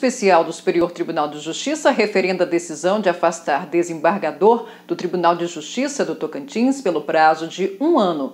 especial do Superior Tribunal de Justiça referenda a decisão de afastar desembargador do Tribunal de Justiça do Tocantins pelo prazo de um ano.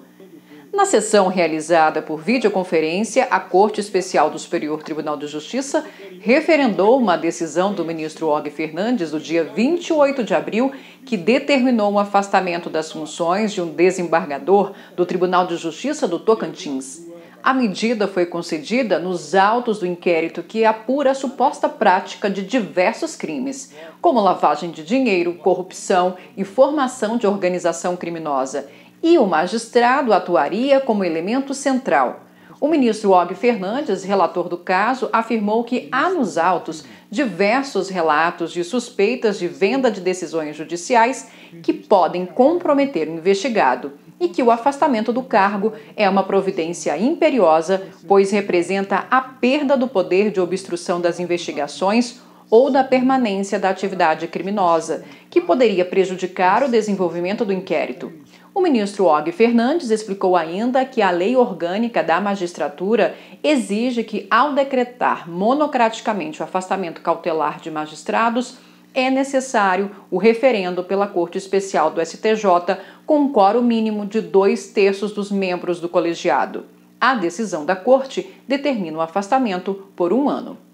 Na sessão realizada por videoconferência, a Corte Especial do Superior Tribunal de Justiça referendou uma decisão do ministro Og Fernandes do dia 28 de abril que determinou o um afastamento das funções de um desembargador do Tribunal de Justiça do Tocantins. A medida foi concedida nos autos do inquérito que apura é a suposta prática de diversos crimes, como lavagem de dinheiro, corrupção e formação de organização criminosa, e o magistrado atuaria como elemento central. O ministro Og Fernandes, relator do caso, afirmou que há nos autos diversos relatos de suspeitas de venda de decisões judiciais que podem comprometer o investigado e que o afastamento do cargo é uma providência imperiosa, pois representa a perda do poder de obstrução das investigações ou da permanência da atividade criminosa, que poderia prejudicar o desenvolvimento do inquérito. O ministro Og Fernandes explicou ainda que a lei orgânica da magistratura exige que, ao decretar monocraticamente o afastamento cautelar de magistrados, é necessário o referendo pela Corte Especial do STJ com um quórum mínimo de dois terços dos membros do colegiado. A decisão da Corte determina o afastamento por um ano.